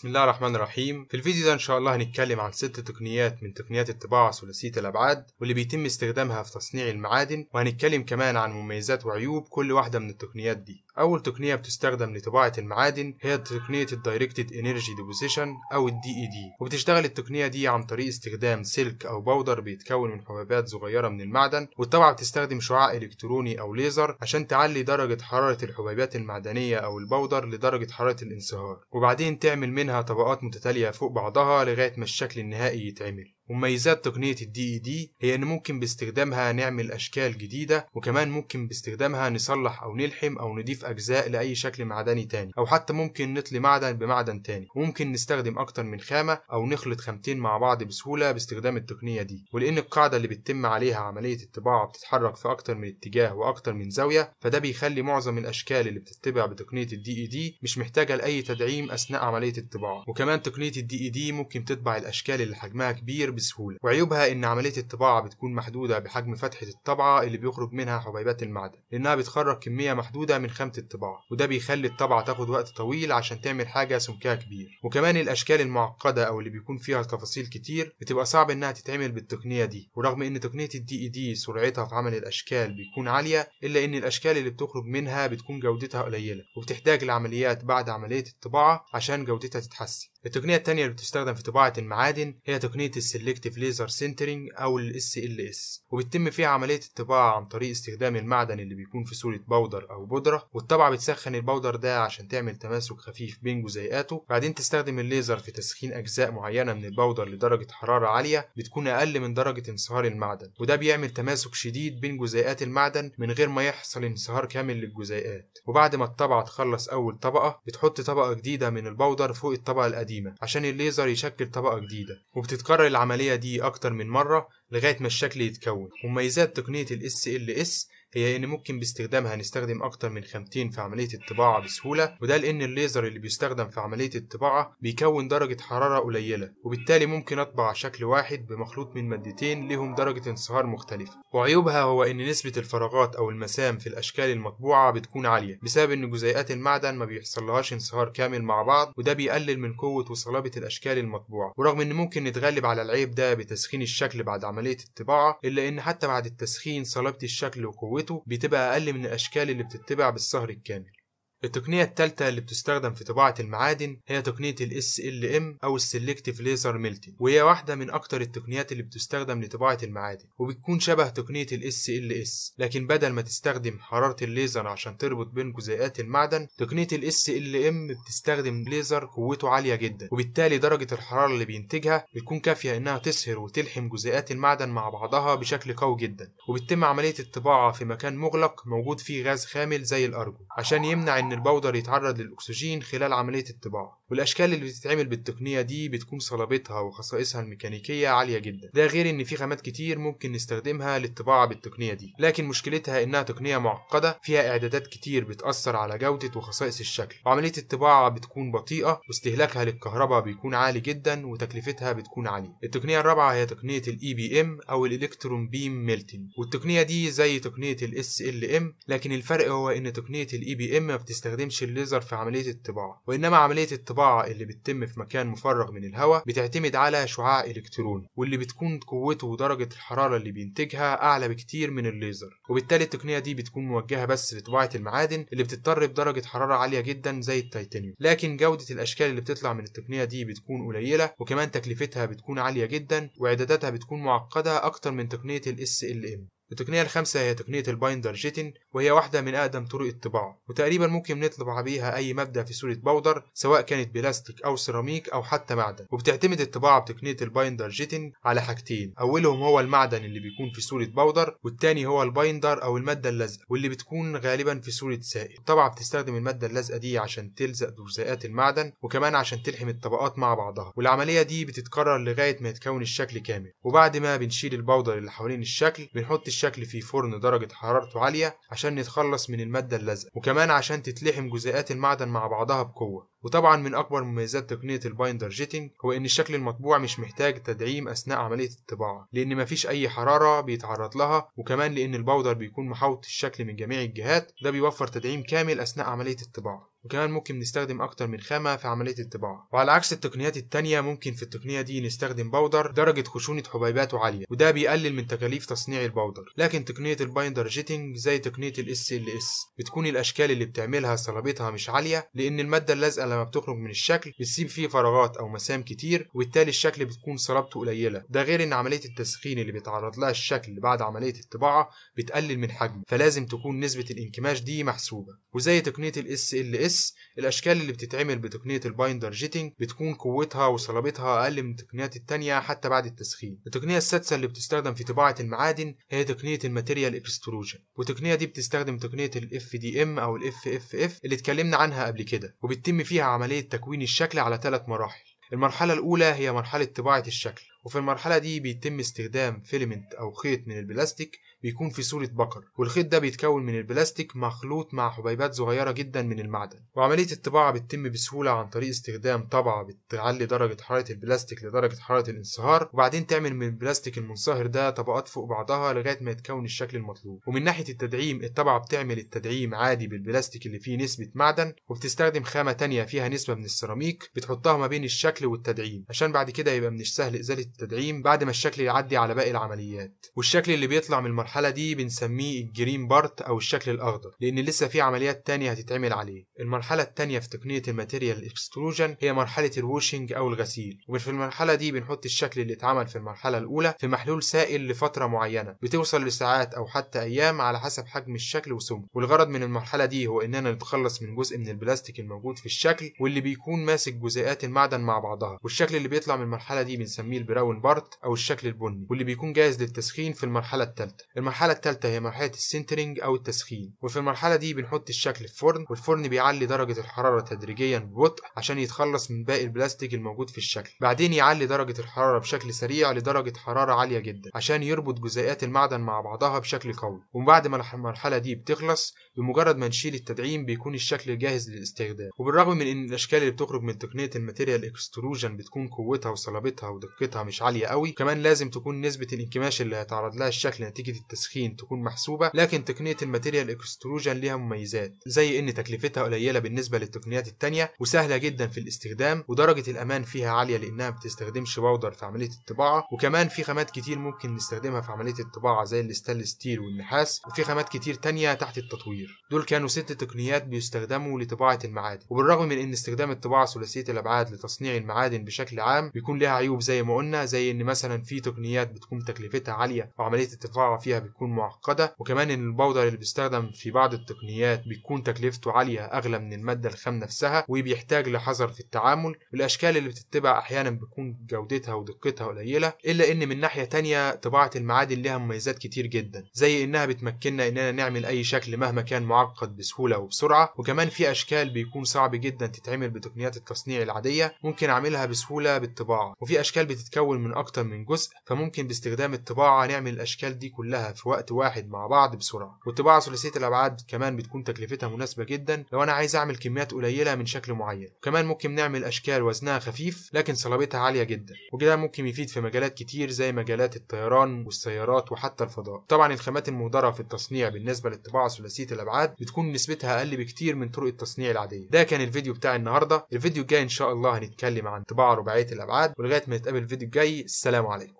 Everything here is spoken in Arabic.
بسم الله الرحمن الرحيم في الفيديو ده ان شاء الله هنتكلم عن ست تقنيات من تقنيات الطباعة ثلاثية الابعاد واللي بيتم استخدامها في تصنيع المعادن وهنتكلم كمان عن مميزات وعيوب كل واحدة من التقنيات دي أول تقنية بتستخدم لطباعة المعادن هي تقنية الدايركتد انرجي ديبوزيشن أو الدي اي دي e وبتشتغل التقنية دي عن طريق استخدام سلك أو بودر بيتكون من حبيبات صغيرة من المعدن والطبعة بتستخدم شعاع إلكتروني أو ليزر عشان تعلي درجة حرارة الحبيبات المعدنية أو البودر لدرجة حرارة الانصهار وبعدين تعمل منها طبقات متتالية فوق بعضها لغاية ما الشكل النهائي يتعمل ومميزات تقنية الدي اي دي e هي ان ممكن باستخدامها نعمل اشكال جديدة وكمان ممكن باستخدامها نصلح او نلحم او نضيف اجزاء لاي شكل معدني تاني او حتى ممكن نطلي معدن بمعدن تاني وممكن نستخدم اكتر من خامة او نخلط خامتين مع بعض بسهولة باستخدام التقنية دي ولان القاعدة اللي بتتم عليها عملية الطباعة بتتحرك في اكتر من اتجاه واكتر من زاوية فده بيخلي معظم الاشكال اللي بتتبع بتقنية الدي اي دي e مش محتاجة لاي تدعيم اثناء عملية الطباعة وكمان تقنية الدي اي دي e ممكن تطبع الاشكال اللي حجمها كبير بسهولة وعيوبها إن عملية الطباعة بتكون محدودة بحجم فتحة الطبعة اللي بيخرج منها حبيبات المعدن لأنها بتخرج كمية محدودة من خامة الطباعة وده بيخلي الطبعة تاخد وقت طويل عشان تعمل حاجة سمكها كبير وكمان الأشكال المعقدة أو اللي بيكون فيها تفاصيل كتير بتبقى صعب إنها تتعمل بالتقنية دي ورغم إن تقنية الدي إي دي e سرعتها في عمل الأشكال بيكون عالية إلا إن الأشكال اللي بتخرج منها بتكون جودتها قليلة وبتحتاج لعمليات بعد عملية الطباعة عشان جودتها تتحسن التقنية التانية اللي بتستخدم في طباعة المعادن هي تقنية السلكتيف ليزر سنترينج أو ال SLS وبتتم فيها عملية الطباعة عن طريق استخدام المعدن اللي بيكون في صورة بودر أو بودرة والطبعة بتسخن البودر ده عشان تعمل تماسك خفيف بين جزيئاته بعدين تستخدم الليزر في تسخين أجزاء معينة من البودر لدرجة حرارة عالية بتكون أقل من درجة انصهار المعدن وده بيعمل تماسك شديد بين جزيئات المعدن من غير ما يحصل انصهار كامل للجزيئات وبعد ما الطبعة تخلص أول طبقة بتحط طبقة جديدة من البودر فوق الطبقة القديمة القديمة عشان الليزر يشكل طبقة جديدة وبتتكرر العملية دي أكتر من مرة لغاية ما الشكل يتكون ومميزات تقنية ال SLS هي ان ممكن باستخدامها نستخدم اكتر من خامتين في عملية الطباعة بسهولة وده لان الليزر اللي بيستخدم في عملية الطباعة بيكون درجة حرارة قليلة وبالتالي ممكن اطبع شكل واحد بمخلوط من مادتين لهم درجة انصهار مختلفة وعيوبها هو ان نسبة الفراغات او المسام في الاشكال المطبوعة بتكون عالية بسبب ان جزيئات المعدن ما بيحصلهاش انصهار كامل مع بعض وده بيقلل من قوة وصلابة الاشكال المطبوعة ورغم ان ممكن نتغلب على العيب ده بتسخين الشكل بعد عملية الطباعة إلا إن حتى بعد التسخين صلابة الشكل وقوته قوته بتبقى أقل من الأشكال اللي بتتبع بالسهر الكامل التقنية الثالثة اللي بتستخدم في طباعة المعادن هي تقنية ال SLM أو السلكتيف ليزر ميلتنج وهي واحدة من أكتر التقنيات اللي بتستخدم لطباعة المعادن وبتكون شبه تقنية ال SLS لكن بدل ما تستخدم حرارة الليزر عشان تربط بين جزيئات المعدن تقنية ال SLM بتستخدم ليزر قوته عالية جدا وبالتالي درجة الحرارة اللي بينتجها بتكون كافية إنها تسهر وتلحم جزيئات المعدن مع بعضها بشكل قوي جدا وبتتم عملية الطباعة في مكان مغلق موجود فيه غاز خامل زي الأرجو عشان يمنع إن البودر يتعرض للأكسجين خلال عملية الطباعة والأشكال اللي بتتعمل بالتقنية دي بتكون صلابتها وخصائصها الميكانيكية عالية جدا ده غير إن في خامات كتير ممكن نستخدمها للطباعة بالتقنية دي لكن مشكلتها إنها تقنية معقدة فيها إعدادات كتير بتأثر على جودة وخصائص الشكل وعملية الطباعة بتكون بطيئة واستهلاكها للكهرباء بيكون عالي جدا وتكلفتها بتكون عالية التقنية الرابعة هي تقنية الاي بي e ام او الالكترون بيم ميلتنج والتقنية دي زي تقنية الاس ال ام لكن الفرق هو ان تقنية الاي بي e ام ما بيستخدمش الليزر في عملية الطباعة وإنما عملية الطباعة اللي بتتم في مكان مفرغ من الهواء بتعتمد على شعاع إلكتروني واللي بتكون قوته ودرجة الحرارة اللي بينتجها أعلى بكتير من الليزر وبالتالي التقنية دي بتكون موجهة بس لطباعة المعادن اللي بتضطر بدرجة حرارة عالية جدا زي التيتانيوم لكن جودة الأشكال اللي بتطلع من التقنية دي بتكون قليلة وكمان تكلفتها بتكون عالية جدا وإعداداتها بتكون معقدة أكتر من تقنية ال SLM التقنية الخامسة هي تقنية البايندر جيتن وهي واحدة من أقدم طرق الطباعة وتقريبا ممكن نطلب عليها أي مادة في صورة بودر سواء كانت بلاستيك أو سيراميك أو حتى معدن وبتعتمد الطباعة بتقنية البايندر جيتنج على حاجتين أولهم هو المعدن اللي بيكون في صورة بودر والتاني هو البايندر أو المادة اللازقة واللي بتكون غالبا في صورة سائل الطبعة بتستخدم المادة اللازقة دي عشان تلزق جزيئات المعدن وكمان عشان تلحم الطبقات مع بعضها والعملية دي بتتكرر لغاية ما يتكون الشكل كامل وبعد ما بنشيل البودر اللي حوالين الشكل بنحط الشكل في فرن درجة حرارته عالية عشان نتخلص من المادة اللزقة وكمان عشان تتلحم جزيئات المعدن مع بعضها بقوة وطبعا من أكبر مميزات تقنية البايندر جيتنج هو إن الشكل المطبوع مش محتاج تدعيم أثناء عملية الطباعة لأن مفيش أي حرارة بيتعرض لها وكمان لأن البودر بيكون محوط الشكل من جميع الجهات ده بيوفر تدعيم كامل أثناء عملية الطباعة وكمان ممكن نستخدم أكتر من خامة في عملية الطباعة وعلى عكس التقنيات التانية ممكن في التقنية دي نستخدم بودر درجة خشونة حبيباته عالية وده بيقلل من تكاليف تصنيع البودر لكن تقنية البايندر جيتنج زي تقنية ال اس بتكون الأشكال اللي بتعملها صلابتها مش عالية لأن المادة اللازقة لما بتخرج من الشكل بتسيب فيه فراغات او مسام كتير وبالتالي الشكل بتكون صلابته قليله ده غير ان عمليه التسخين اللي بيتعرض لها الشكل بعد عمليه الطباعه بتقلل من حجمه فلازم تكون نسبه الانكماش دي محسوبه وزي تقنيه الاس ال اس الاشكال اللي بتتعمل بتقنيه البايندر جيتنج بتكون قوتها وصلابتها اقل من التقنيات التانيه حتى بعد التسخين التقنيه السادسه اللي بتستخدم في طباعه المعادن هي تقنيه الماتيريال اكستروجن والتقنيه دي بتستخدم تقنيه الاف دي ام او الاف اف اف اللي اتكلمنا عنها قبل كده وبتتم فيها فيها عملية تكوين الشكل على ثلاث مراحل المرحلة الأولى هي مرحلة طباعة الشكل وفي المرحلة دي بيتم استخدام فيلمنت أو خيط من البلاستيك بيكون في صورة بقر والخيط ده بيتكون من البلاستيك مخلوط مع حبيبات صغيرة جدا من المعدن وعملية الطباعة بتتم بسهولة عن طريق استخدام طبعة بتعلي درجة حرارة البلاستيك لدرجة حرارة الانصهار وبعدين تعمل من البلاستيك المنصهر ده طبقات فوق بعضها لغاية ما يتكون الشكل المطلوب ومن ناحية التدعيم الطبعة بتعمل التدعيم عادي بالبلاستيك اللي فيه نسبة معدن وبتستخدم خامة تانية فيها نسبة من السيراميك بتحطها ما بين الشكل والتدعيم عشان بعد كده يبقى من السهل إزالة التدعيم بعد ما الشكل يعدي على باقي العمليات والشكل اللي بيطلع من المرحلة المرحلة دي بنسميه الجرين بارت أو الشكل الأخضر لأن لسه في عمليات تانية هتتعمل عليه المرحلة التانية في تقنية الماتيريال اكستروجن هي مرحلة الوشنج أو الغسيل وفي المرحلة دي بنحط الشكل اللي اتعمل في المرحلة الأولى في محلول سائل لفترة معينة بتوصل لساعات أو حتى أيام على حسب حجم الشكل وسمه والغرض من المرحلة دي هو إننا نتخلص من جزء من البلاستيك الموجود في الشكل واللي بيكون ماسك جزيئات المعدن مع بعضها والشكل اللي بيطلع من المرحلة دي بنسميه البراون بارت أو الشكل البني واللي بيكون جاهز للتسخين في المرحلة الثالثة المرحلة الثالثة هي مرحلة السنترنج أو التسخين وفي المرحلة دي بنحط الشكل في فرن والفرن بيعلي درجة الحرارة تدريجيا ببطء عشان يتخلص من باقي البلاستيك الموجود في الشكل بعدين يعلي درجة الحرارة بشكل سريع لدرجة حرارة عالية جدا عشان يربط جزيئات المعدن مع بعضها بشكل قوي وبعد ما المرحلة دي بتخلص بمجرد ما نشيل التدعيم بيكون الشكل جاهز للاستخدام وبالرغم من ان الاشكال اللي بتخرج من تقنية الماتيريال اكستروجن بتكون قوتها وصلابتها ودقتها مش عالية قوي كمان لازم تكون نسبة الانكماش اللي هيتعرض لها الشكل نتيجة التسخين تكون محسوبة لكن تقنية الماتيريال اكستروجن ليها مميزات زي ان تكلفتها قليلة بالنسبة للتقنيات التانية وسهلة جدا في الاستخدام ودرجة الامان فيها عالية لانها بتستخدمش باودر في عملية الطباعة وكمان في خامات كتير ممكن نستخدمها في عملية الطباعة زي الستانلس ستيل والنحاس وفي خامات كتير تانية تحت التطوير دول كانوا ست تقنيات بيستخدموا لطباعة المعادن وبالرغم من ان استخدام الطباعة ثلاثية الابعاد لتصنيع المعادن بشكل عام بيكون لها عيوب زي ما قلنا زي ان مثلا في تقنيات بتكون تكلفتها عالية وعملية الطباعة فيها بتكون معقدة وكمان إن الباودر اللي بيستخدم في بعض التقنيات بيكون تكلفته عالية أغلى من المادة الخام نفسها وبيحتاج لحذر في التعامل والاشكال اللي بتتبع أحيانا بتكون جودتها ودقتها قليلة إلا إن من ناحية تانية طباعة المعادن لها مميزات كتير جدا زي إنها بتمكننا إننا نعمل أي شكل مهما كان معقد بسهولة وبسرعة وكمان في أشكال بيكون صعب جدا تتعمل بتقنيات التصنيع العادية ممكن أعملها بسهولة بالطباعة وفي أشكال بتتكون من أكتر من جزء فممكن باستخدام الطباعة نعمل الأشكال دي كلها في وقت واحد مع بعض بسرعه والطباعه ثلاثيه الابعاد كمان بتكون تكلفتها مناسبه جدا لو انا عايز اعمل كميات قليله من شكل معين وكمان ممكن نعمل اشكال وزنها خفيف لكن صلابتها عاليه جدا وكده ممكن يفيد في مجالات كتير زي مجالات الطيران والسيارات وحتى الفضاء طبعا الخامات المهدره في التصنيع بالنسبه للطباعه ثلاثيه الابعاد بتكون نسبتها اقل بكتير من طرق التصنيع العاديه ده كان الفيديو بتاع النهارده الفيديو الجاي ان شاء الله هنتكلم عن طباعه رباعيه الابعاد ولغايه ما نتقابل الفيديو الجاي السلام عليكم